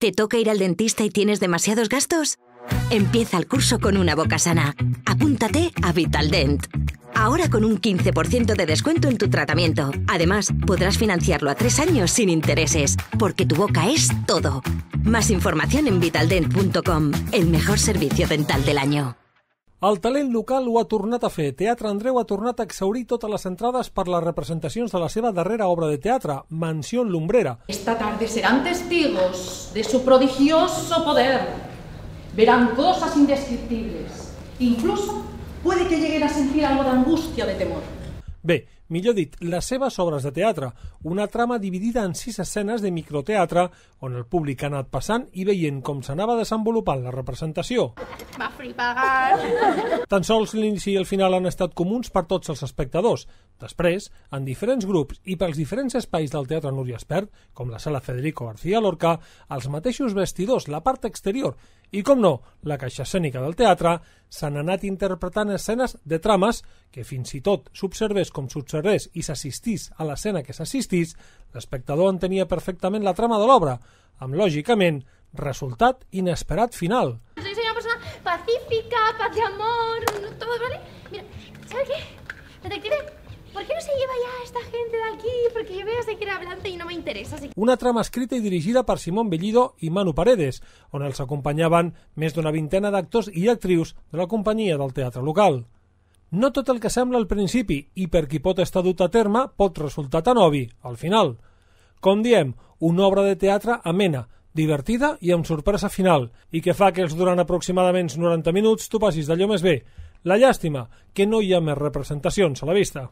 ¿Te toca ir al dentista y tienes demasiados gastos? Empieza el curso con una boca sana. Apúntate a Vitaldent. Ahora con un 15% de descuento en tu tratamiento. Además, podrás financiarlo a tres años sin intereses, porque tu boca es todo. Más información en vitaldent.com, el mejor servicio dental del año. El talent local ho ha tornat a fer. Teatre Andreu ha tornat a exaurir totes les entrades per les representacions de la seva darrera obra de teatre, Mansión Lumbrera. Esta tarde serán testigos de su prodigioso poder. Verán cosas indescriptibles. Incluso puede que lleguen a sentir algo de angustia o de temor. Bé, millor dit, les seves obres de teatre, una trama dividida en sis escenes de microteatre on el públic ha anat passant i veient com s'anava desenvolupant la representació. Va flipar! Eh? Tan sols l'inici i el final han estat comuns per tots els espectadors. Després, en diferents grups i pels diferents espais del Teatre Núria Espert, com la sala Federico García Lorca, els mateixos vestidors, la part exterior i com no, la caixa escènica del teatre s'han anat interpretant escenes de trames que fins i tot s'observés com s'observés i s'assistís a l'escena que s'assistís, l'espectador entenia perfectament la trama de l'obra, amb, lògicament, resultat inesperat final. Soy una persona pacífica, paz de amor, todo, ¿vale? Mira, ¿sabes qué? Detective interesante y no me interesa. Así... Una trama escrita i dirigida per Simón Bellido i Manu Paredes, on els acompanyaven més d'una vintena d'actors i actrius de la companyia del teatre local. No tot el que sembla al principi i per qui pot estar dut a terme pot resultar tan obvi, al final. Com diem, una obra de teatre amena, divertida i amb sorpresa final, i que fa que els durant aproximadament 90 minuts tu passis d'allò més bé. La llàstima, que no hi ha més representacions a la vista.